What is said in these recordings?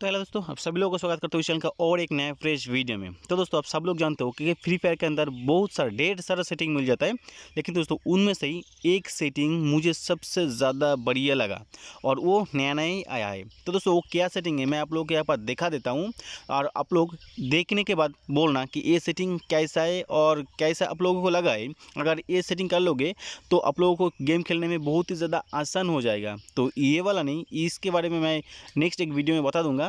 तो हेलो दोस्तों आप सभी लोगों का स्वागत करते हो इस चैनल का और एक नया फ्रेश वीडियो में तो दोस्तों आप सब लोग जानते हो कि फ्री फायर के अंदर बहुत सारा डेढ़ सारा सेटिंग मिल जाता है लेकिन दोस्तों उनमें से ही एक सेटिंग मुझे सबसे ज़्यादा बढ़िया लगा और वो नया नया ही आया है तो दोस्तों वो क्या सेटिंग है मैं आप लोग के यहाँ पर दिखा देता हूँ और आप लोग देखने के बाद बोलना कि ये सेटिंग कैसा है और कैसा आप लोगों को लगा है अगर ये सेटिंग कर लोगे तो आप लोगों को गेम खेलने में बहुत ही ज़्यादा आसान हो जाएगा तो ये वाला नहीं इसके बारे में मैं नेक्स्ट एक वीडियो में बता दूँगा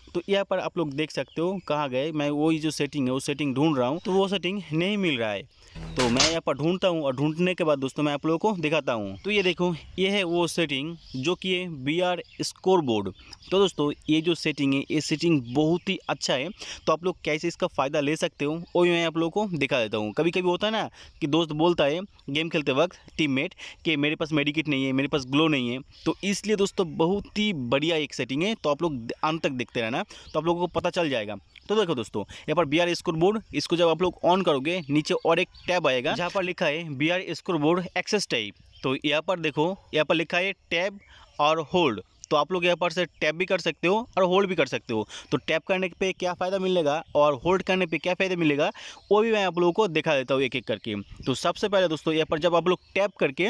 तो यहाँ पर आप लोग देख सकते हो कहाँ गए मैं वही जो सेटिंग है वो सेटिंग ढूंढ रहा हूँ तो वो सेटिंग नहीं मिल रहा है तो मैं यहाँ पर ढूंढता हूँ और ढूंढने के बाद दोस्तों मैं आप लोगों को दिखाता हूँ तो ये देखो ये है वो सेटिंग जो कि है बी आर स्कोर बोर्ड तो दोस्तों ये जो सेटिंग है ये सेटिंग बहुत ही अच्छा है तो आप लोग कैसे इसका फ़ायदा ले सकते हो वो मैं आप लोगों को दिखा देता हूँ कभी कभी होता है ना कि दोस्त बोलता है गेम खेलते वक्त मेट कि मेरे पास मेडिकेट नहीं है मेरे पास ग्लो नहीं है तो इसलिए दोस्तों बहुत ही बढ़िया एक सेटिंग है तो आप लोग अंत तक देखते रहना है तो आप लोगों को पता चल जाएगा तो देखो दोस्तों यहाँ पर आर स्कोर बोर्ड इसको जब आप लोग ऑन करोगे नीचे और एक टैब आएगा जहाँ पर लिखा है R scoreboard access type तो यहाँ पर देखो यहाँ पर लिखा है टैब और होल्ड तो आप लोग यहाँ पर से टैप भी कर सकते हो और होल्ड भी कर सकते हो तो टैप करने पे क्या फ़ायदा मिलेगा और होल्ड करने पे क्या फ़ायदा मिलेगा वो भी मैं आप लोगों को दिखा देता हूँ एक एक करके तो सबसे पहले दोस्तों यहाँ पर जब आप लोग टैप करके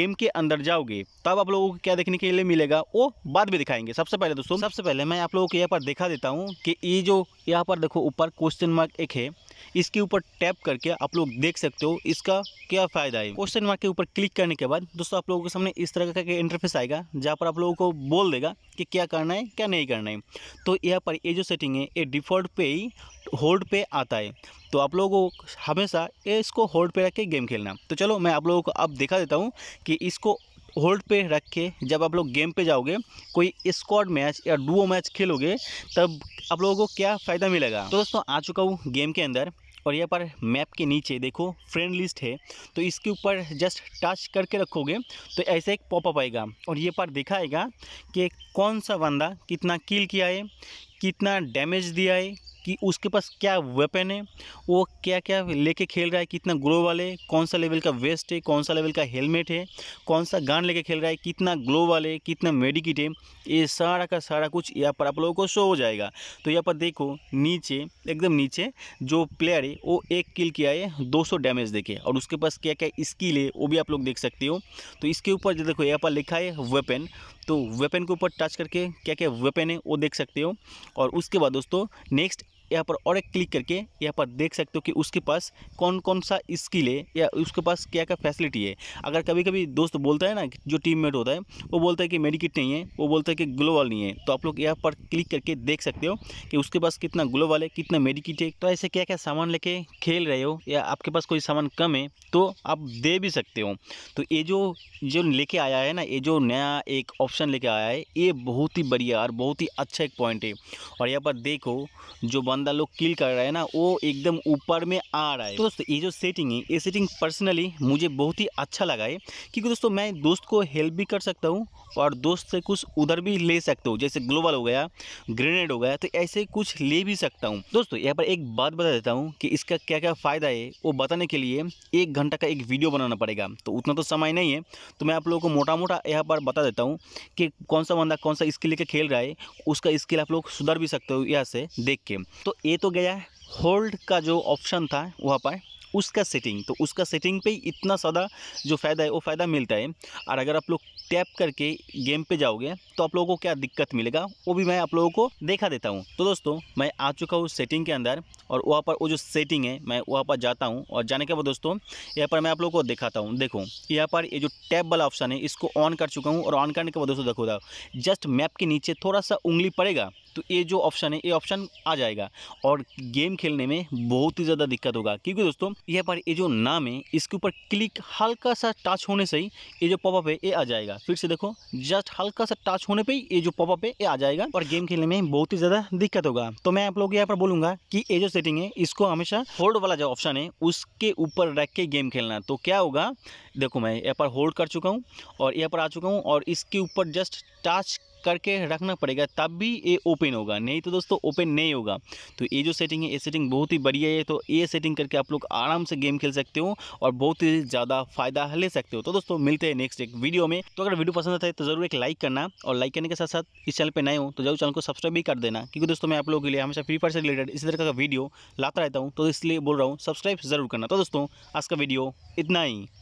गेम के अंदर जाओगे तब आप लोगों को क्या देखने के लिए मिलेगा वो बाद में दिखाएंगे सबसे पहले दोस्तों सबसे पहले मैं आप लोगों को यहाँ पर दिखा देता हूँ कि ये जो यहाँ पर देखो ऊपर क्वेश्चन मार्क एक है इसके ऊपर टैप करके आप लोग देख सकते हो इसका क्या फ़ायदा है क्वेश्चन मार्क के ऊपर क्लिक करने के बाद दोस्तों आप लोगों के सामने इस तरह का इंटरफेस आएगा जहाँ पर आप लोगों को बोल देगा कि क्या करना है क्या नहीं करना है तो यहाँ पर ये जो सेटिंग है ये डिफ़ॉल्ट पे ही होल्ड पे आता है तो आप लोगों को हमेशा इसको होल्ड पे रख के गेम खेलना तो चलो मैं आप लोगों को अब दिखा देता हूँ कि इसको होल्ड पे रख के जब आप लोग गेम पे जाओगे कोई स्क्वाड मैच या डुओ मैच खेलोगे तब आप लोगों को क्या फ़ायदा मिलेगा तो दोस्तों आ चुका हूँ गेम के अंदर और यहाँ पर मैप के नीचे देखो फ्रेंड लिस्ट है तो इसके ऊपर जस्ट टच करके रखोगे तो ऐसा एक पॉपअप आएगा और ये पर दिखाएगा कि कौन सा बंदा कितना किल किया है कितना डैमेज दिया है कि उसके पास क्या वेपन है वो क्या क्या लेके खेल रहा है कितना ग्लो वाले कौन सा लेवल का वेस्ट है कौन सा लेवल का हेलमेट है कौन सा गान लेके खेल रहा है कितना ग्लो वाले कितना मेडिकिट है ये सारा का सारा कुछ यहाँ पर आप लोगों को शो हो जाएगा तो यहाँ पर देखो नीचे एकदम नीचे जो प्लेयर है वो एक किल किया है दो डैमेज देखे और उसके पास क्या क्या स्किल है वो भी आप लोग देख सकते हो तो इसके ऊपर जो देखो यहाँ पर लिखा है वेपन तो वेपन के ऊपर टच करके क्या क्या वेपन है वो देख सकते हो और उसके बाद दोस्तों नेक्स्ट यहाँ पर और एक क्लिक करके यहाँ पर देख सकते हो कि उसके पास कौन कौन सा स्किल है या उसके पास क्या क्या फैसिलिटी है अगर कभी कभी दोस्त बोलता है ना जो टीम मेट होता है वो बोलता है कि मेडिकिट नहीं है वो बोलता है कि ग्लोबल नहीं है तो आप लोग यहाँ पर क्लिक करके देख सकते हो कि उसके पास कितना ग्लोबल है कितना मेडिकिट है तो ऐसे क्या क्या सामान लेके खेल रहे हो या आपके पास कोई सामान कम है तो आप दे भी सकते हो तो ये जो जो लेके आया है ना ये जो नया एक ऑप्शन लेके आया है ये बहुत ही बढ़िया और बहुत ही अच्छा एक पॉइंट है और यहाँ पर देखो जो बंद बंदा लोग किल कर रहा है ना वो एकदम ऊपर में आ रहा है तो दोस्तों ये जो सेटिंग है ये सेटिंग पर्सनली मुझे बहुत ही अच्छा लगा है क्योंकि दोस्तों मैं दोस्त को हेल्प भी कर सकता हूँ और दोस्त से कुछ उधर भी ले सकता हूँ जैसे ग्लोबल हो गया ग्रेनेड हो गया तो ऐसे कुछ ले भी सकता हूँ दोस्तों यहाँ पर एक बात बता देता हूँ कि इसका क्या क्या फ़ायदा है वो बताने के लिए एक घंटा का एक वीडियो बनाना पड़ेगा तो उतना तो समय नहीं है तो मैं आप लोगों को मोटा मोटा यहाँ पर बता देता हूँ कि कौन सा बंदा कौन सा स्किल लेकर खेल रहा है उसका स्किल आप लोग सुधर भी सकते हो यहाँ से देख के तो तो तो गया है होल्ड का जो ऑप्शन था वहाँ पर उसका सेटिंग तो उसका सेटिंग पे ही इतना सदा जो फ़ायदा है वो फ़ायदा मिलता है और अगर आप लोग टैप करके गेम पे जाओगे तो आप लोगों को क्या दिक्कत मिलेगा वो भी मैं आप लोगों को देखा देता हूँ तो दोस्तों मैं आ चुका हूँ सेटिंग के अंदर और वहाँ पर वो जो सेटिंग है मैं वहाँ पर जाता हूँ और जाने के बाद दोस्तों यहाँ पर मैं आप लोगों को दिखाता हूँ देखो यहाँ पर ये जो टैप वाला ऑप्शन है इसको ऑन कर चुका हूँ और ऑन करने के बाद दोस्तों देखो जस्ट मैप के नीचे थोड़ा सा उंगली पड़ेगा तो ये जो ऑप्शन है ये ऑप्शन आ जाएगा और गेम खेलने में बहुत ही ज़्यादा दिक्कत होगा क्योंकि दोस्तों ये पर ये जो नाम है इसके ऊपर क्लिक हल्का सा टच होने से ही ये जो पॉपअप है ये आ जाएगा फिर से देखो जस्ट हल्का सा टच होने पर ये जो पॉपअप है ये आ जाएगा और गेम खेलने में बहुत ही ज़्यादा दिक्कत होगा तो मैं आप लोग यहाँ पर बोलूँगा कि ये जो सेटिंग है इसको हमेशा होल्ड वाला जो ऑप्शन है उसके ऊपर रख के गेम खेलना तो क्या होगा देखो मैं यहाँ पर होल्ड कर चुका हूँ और यहाँ पर आ चुका हूँ और इसके ऊपर जस्ट टच करके रखना पड़ेगा तब भी ये ओपन होगा नहीं तो दोस्तों ओपन नहीं होगा तो ये जो सेटिंग है ये सेटिंग बहुत ही बढ़िया है तो ये सेटिंग करके आप लोग आराम से गेम खेल सकते हो और बहुत ही ज़्यादा फायदा ले सकते हो तो दोस्तों मिलते हैं नेक्स्ट एक वीडियो में तो अगर वीडियो पसंद आता है तो ज़रूर एक लाइक करना और लाइक करने के साथ साथ इस चैनल पर नए हो तो जरूर चैनल को सब्सक्राइब भी कर देना क्योंकि दोस्तों मैं आप लोगों के लिए हमेशा फ्री फायर से रिलेटेड इसी तरह का वीडियो लाता रहता हूँ तो इसलिए बोल रहा हूँ सब्सक्राइब जरूर करना तो दोस्तों आज का वीडियो इतना ही